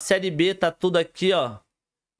Série B tá tudo aqui, ó.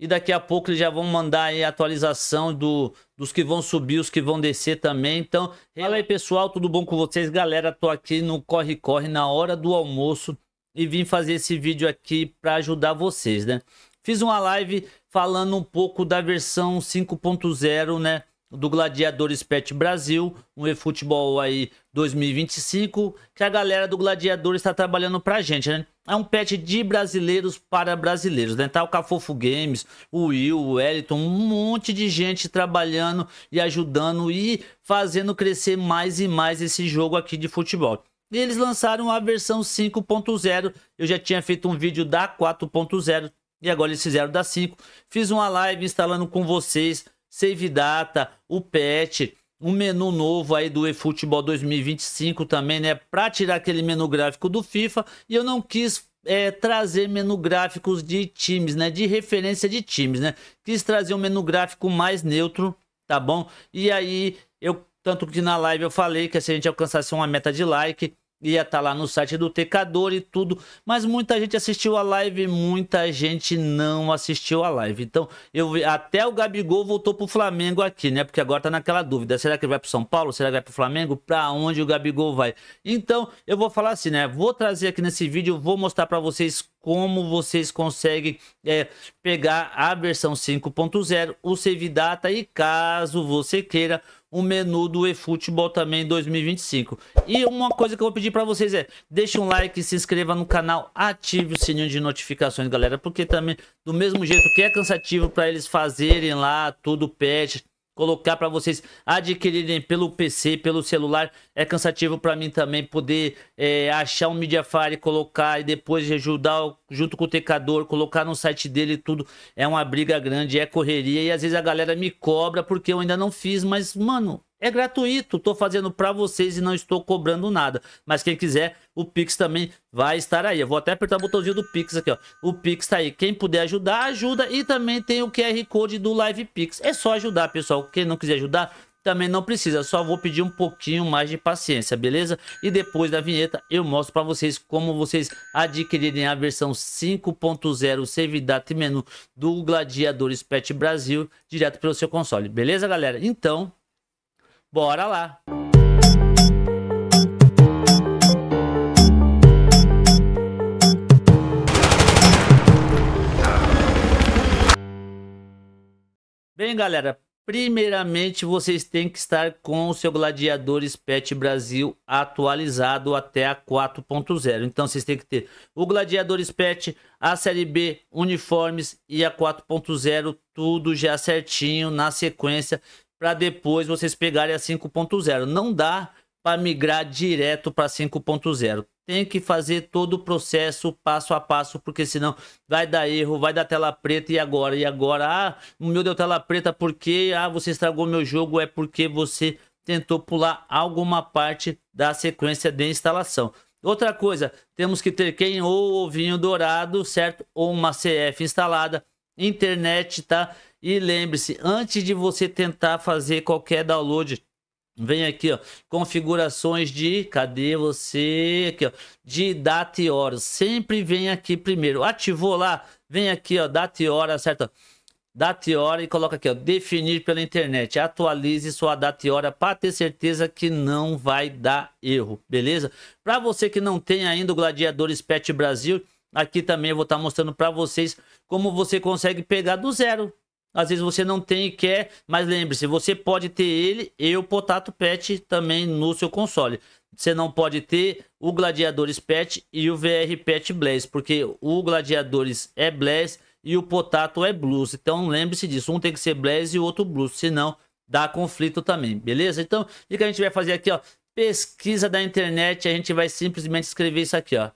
E daqui a pouco eles já vão mandar aí a atualização do, dos que vão subir, os que vão descer também. Então, fala aí pessoal, tudo bom com vocês? Galera, tô aqui no Corre Corre na hora do almoço e vim fazer esse vídeo aqui para ajudar vocês, né? Fiz uma live falando um pouco da versão 5.0, né? do Gladiadores Pet Brasil, um eFootball aí 2025, que a galera do Gladiadores está trabalhando pra gente, né? É um pet de brasileiros para brasileiros, né? Tá o Cafofo Games, o Will, o Wellington, um monte de gente trabalhando e ajudando e fazendo crescer mais e mais esse jogo aqui de futebol. E eles lançaram a versão 5.0, eu já tinha feito um vídeo da 4.0 e agora eles fizeram da 5. Fiz uma live instalando com vocês save data, o pet, um menu novo aí do eFootball 2025 também, né? Para tirar aquele menu gráfico do FIFA e eu não quis é, trazer menu gráficos de times, né? De referência de times, né? Quis trazer um menu gráfico mais neutro, tá bom? E aí eu tanto que na live eu falei que se a gente alcançasse uma meta de like ia estar tá lá no site do Tecador e tudo, mas muita gente assistiu a live, muita gente não assistiu a live. Então, eu até o Gabigol voltou pro Flamengo aqui, né? Porque agora tá naquela dúvida, será que ele vai pro São Paulo? Será que vai pro Flamengo? Para onde o Gabigol vai? Então, eu vou falar assim, né? Vou trazer aqui nesse vídeo, vou mostrar para vocês como vocês conseguem é, pegar a versão 5.0, o Save Data e caso você queira o menu do eFootball também 2025. E uma coisa que eu vou pedir para vocês é, deixe um like, se inscreva no canal, ative o sininho de notificações, galera, porque também do mesmo jeito que é cansativo para eles fazerem lá tudo patch, colocar para vocês adquirirem pelo PC, pelo celular. É cansativo para mim também poder é, achar um Mediafire, colocar e depois ajudar junto com o tecador, colocar no site dele tudo. É uma briga grande, é correria e às vezes a galera me cobra porque eu ainda não fiz, mas mano, é gratuito, tô fazendo para vocês e não estou cobrando nada. Mas quem quiser o Pix também vai estar aí. Eu vou até apertar o botãozinho do Pix aqui, ó. O Pix tá aí. Quem puder ajudar, ajuda. E também tem o QR Code do Live Pix. É só ajudar, pessoal. Quem não quiser ajudar, também não precisa, só vou pedir um pouquinho mais de paciência, beleza? E depois da vinheta eu mostro para vocês como vocês adquirirem a versão 5.0 Save Data e Menu do Gladiadores Pet Brasil direto pelo seu console, beleza galera? Então, bora lá! Música bem, galera? Primeiramente, vocês têm que estar com o seu Gladiadores Pet Brasil atualizado até a 4.0. Então, vocês têm que ter o Gladiadores Pet, a Série B, uniformes e a 4.0, tudo já certinho na sequência, para depois vocês pegarem a 5.0. Não dá para migrar direto para 5.0 tem que fazer todo o processo passo a passo, porque senão vai dar erro, vai dar tela preta e agora? E agora? Ah, o meu deu tela preta porque ah, você estragou meu jogo, é porque você tentou pular alguma parte da sequência de instalação. Outra coisa, temos que ter quem ou ovinho vinho dourado, certo? Ou uma CF instalada, internet, tá? E lembre-se, antes de você tentar fazer qualquer download Vem aqui, ó, configurações de, cadê você? Aqui, ó, de data e hora. Sempre vem aqui primeiro. Ativou lá, vem aqui, ó, data e hora, certo? Data e hora e coloca aqui, ó, definir pela internet. Atualize sua data e hora para ter certeza que não vai dar erro, beleza? Para você que não tem ainda o Gladiadores Pet Brasil, aqui também eu vou estar tá mostrando para vocês como você consegue pegar do zero, às vezes você não tem e quer, mas lembre-se, você pode ter ele e o Potato Pet também no seu console. Você não pode ter o Gladiadores Pet e o VR Pet Blaze, porque o Gladiadores é Blaze e o Potato é Blues. Então lembre-se disso, um tem que ser Blaze e o outro Blues, senão dá conflito também, beleza? Então, o que a gente vai fazer aqui, ó? Pesquisa da internet, a gente vai simplesmente escrever isso aqui, ó.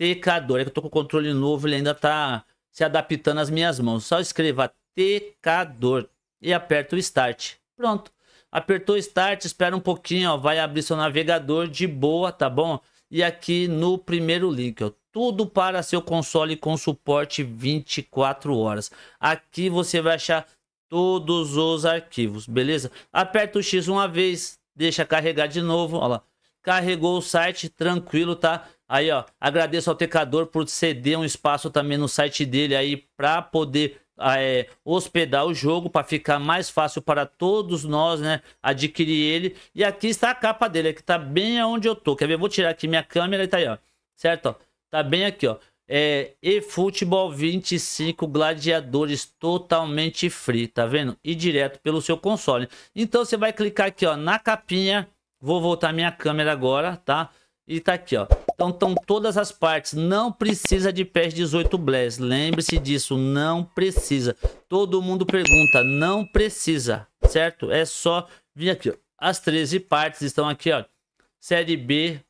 TK2, é que eu tô com o controle novo, ele ainda tá se adaptando às minhas mãos. Só escreva secador e aperta o Start. Pronto. Apertou Start, espera um pouquinho, ó, vai abrir seu navegador de boa, tá bom? E aqui no primeiro link, ó, tudo para seu console com suporte 24 horas. Aqui você vai achar todos os arquivos, beleza? Aperta o X uma vez, deixa carregar de novo, ó lá. Carregou o site, tranquilo, tá? Aí, ó, agradeço ao Tecador por ceder um espaço também no site dele aí para poder é, hospedar o jogo para ficar mais fácil para todos nós, né? Adquirir ele. E aqui está a capa dele, que está bem aonde eu tô. Quer ver? Vou tirar aqui minha câmera e tá aí, ó. Certo? tá bem aqui, ó. É, eFootball 25 Gladiadores totalmente free, tá vendo? E direto pelo seu console. Então você vai clicar aqui, ó, na capinha. Vou voltar minha câmera agora, tá? Tá? E tá aqui, ó. Então estão todas as partes. Não precisa de PES 18 Blast. Lembre-se disso, não precisa. Todo mundo pergunta, não precisa, certo? É só vir aqui, ó. As 13 partes estão aqui, ó. Série B,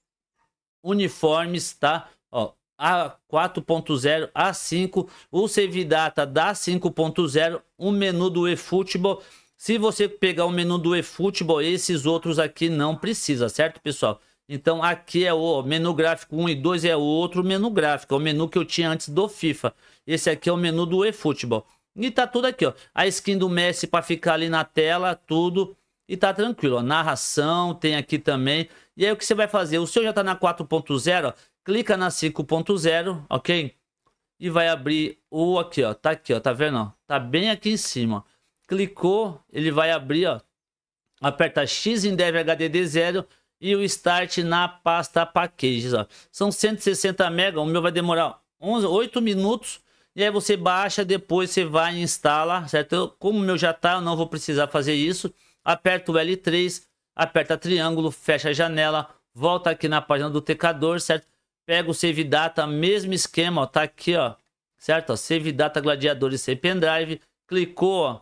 uniformes, tá? Ó, a 4.0, a 5, o Save Data da 5.0, o um menu do eFootball. Se você pegar o menu do eFootball, esses outros aqui não precisa, certo, pessoal? Então aqui é o menu gráfico 1 e 2 é outro menu gráfico, é o menu que eu tinha antes do FIFA. Esse aqui é o menu do eFootball. E tá tudo aqui, ó. A skin do Messi para ficar ali na tela, tudo. E tá tranquilo, ó. Narração tem aqui também. E aí o que você vai fazer? O seu já tá na 4.0, clica na 5.0, ok? E vai abrir o aqui, ó. Tá aqui, ó. Tá vendo, ó? Tá bem aqui em cima. Clicou, ele vai abrir, ó. Aperta X em Dev HDD 0 e o start na pasta packages. Ó. São 160 mega, o meu vai demorar 11, 8 minutos. E aí você baixa, depois você vai e instala, certo? Eu, como o meu já tá, eu não vou precisar fazer isso. Aperta o L3, aperta triângulo, fecha a janela, volta aqui na página do tecador, certo? Pega o Save Data, mesmo esquema, ó, tá aqui, ó, certo? Ó, save Data Gladiador e C Pendrive, clicou, ó,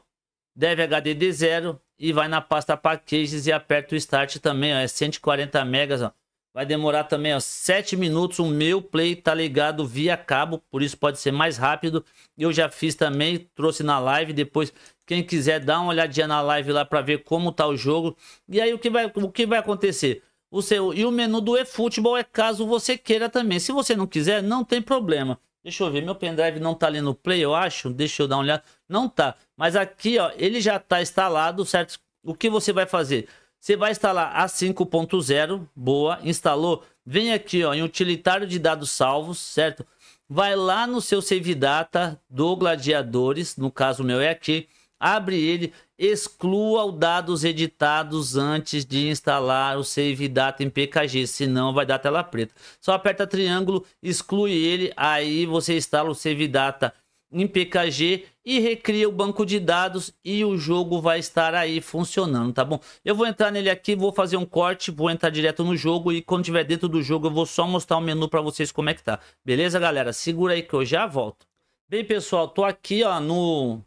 HDD 0, e vai na pasta packages e aperta o start também, ó, é 140 megas, ó. Vai demorar também, ó, 7 minutos. O meu play tá ligado via cabo, por isso pode ser mais rápido. Eu já fiz também, trouxe na live. Depois, quem quiser, dá uma olhadinha na live lá para ver como tá o jogo. E aí, o que vai, o que vai acontecer? O seu, e o menu do eFootball é caso você queira também. Se você não quiser, não tem problema. Deixa eu ver, meu pendrive não tá ali no play, eu acho. Deixa eu dar uma olhada. Não tá. Mas aqui, ó, ele já tá instalado, certo? O que você vai fazer? Você vai instalar a 5.0, boa, instalou. Vem aqui, ó, em utilitário de dados salvos, certo? Vai lá no seu save data do Gladiadores, no caso meu é aqui. Abre ele, exclua os dados editados antes de instalar o Save Data em PKG, senão vai dar tela preta. Só aperta triângulo, exclui ele, aí você instala o Save Data em PKG e recria o banco de dados e o jogo vai estar aí funcionando, tá bom? Eu vou entrar nele aqui, vou fazer um corte, vou entrar direto no jogo e quando tiver dentro do jogo eu vou só mostrar o menu para vocês como é que tá. Beleza, galera? Segura aí que eu já volto. Bem, pessoal, tô aqui ó no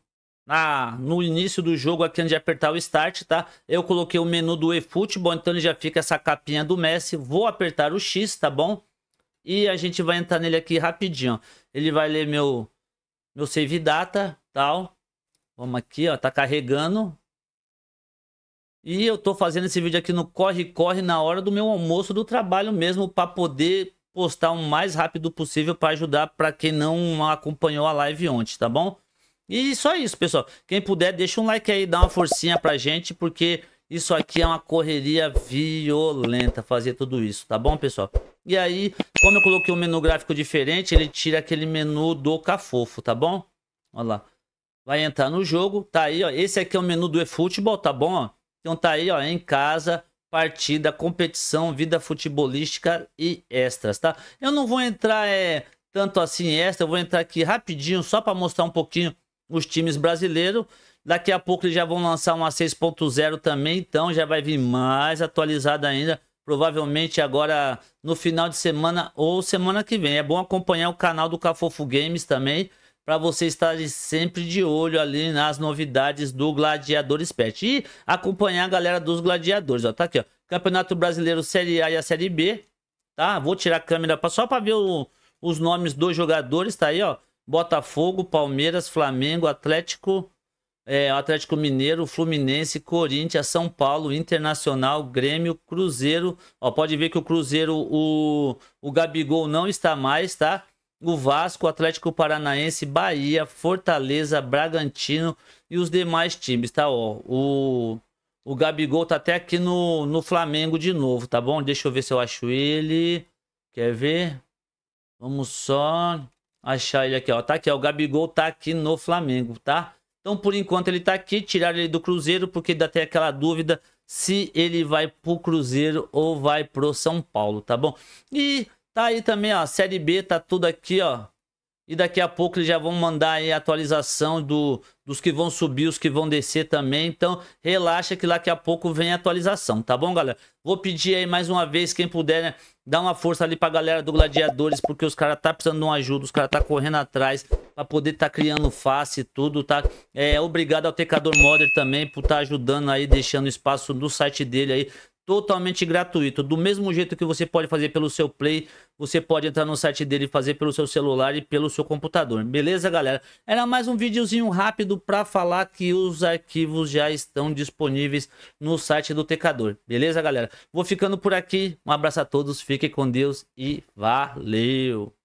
na, no início do jogo aqui onde é apertar o Start, tá? Eu coloquei o menu do eFootball, então ele já fica essa capinha do Messi. Vou apertar o X, tá bom? E a gente vai entrar nele aqui rapidinho. Ele vai ler meu, meu save data, tal. Vamos aqui, ó, tá carregando. E eu tô fazendo esse vídeo aqui no corre corre na hora do meu almoço do trabalho mesmo para poder postar o mais rápido possível para ajudar para quem não acompanhou a live ontem, tá bom? E só isso, pessoal. Quem puder, deixa um like aí, dá uma forcinha pra gente, porque isso aqui é uma correria violenta fazer tudo isso, tá bom, pessoal? E aí, como eu coloquei um menu gráfico diferente, ele tira aquele menu do cafofo, tá bom? Olha lá. Vai entrar no jogo, tá aí, ó. Esse aqui é o menu do eFootball, tá bom? Então tá aí, ó, em casa, partida, competição, vida futebolística e extras, tá? Eu não vou entrar é, tanto assim extra, eu vou entrar aqui rapidinho só para mostrar um pouquinho os times brasileiros. Daqui a pouco eles já vão lançar uma 6.0 também, então já vai vir mais atualizada ainda. Provavelmente agora no final de semana ou semana que vem. É bom acompanhar o canal do Cafofo Games também, para você estar sempre de olho ali nas novidades do Gladiadores Pet. E acompanhar a galera dos Gladiadores, ó. Tá aqui, ó. Campeonato Brasileiro Série A e a Série B, tá? Vou tirar a câmera só para ver o, os nomes dos jogadores, tá aí, ó. Botafogo, Palmeiras, Flamengo, Atlético, é, Atlético Mineiro, Fluminense, Corinthians, São Paulo, Internacional, Grêmio, Cruzeiro. Ó, pode ver que o Cruzeiro, o, o Gabigol não está mais, tá? O Vasco, Atlético Paranaense, Bahia, Fortaleza, Bragantino e os demais times, tá? Ó, o, o Gabigol tá até aqui no, no Flamengo de novo, tá bom? Deixa eu ver se eu acho ele. Quer ver? Vamos só achar ele aqui, ó. Tá aqui, ó. O Gabigol tá aqui no Flamengo, tá? Então, por enquanto, ele tá aqui. Tiraram ele do Cruzeiro, porque dá até aquela dúvida se ele vai pro Cruzeiro ou vai pro São Paulo, tá bom? E tá aí também, ó. Série B tá tudo aqui, ó. E daqui a pouco eles já vão mandar aí a atualização do, dos que vão subir, os que vão descer também. Então, relaxa que daqui a pouco vem a atualização, tá bom, galera? Vou pedir aí mais uma vez, quem puder, né? Dá uma força ali pra galera do Gladiadores, porque os caras tá precisando de uma ajuda, os caras tá correndo atrás pra poder tá criando face e tudo, tá? É, obrigado ao Tecador Modder também por tá ajudando aí, deixando espaço no site dele aí totalmente gratuito. Do mesmo jeito que você pode fazer pelo seu Play, você pode entrar no site dele e fazer pelo seu celular e pelo seu computador. Beleza, galera? Era mais um videozinho rápido para falar que os arquivos já estão disponíveis no site do Tecador. Beleza, galera? Vou ficando por aqui. Um abraço a todos, fiquem com Deus e valeu!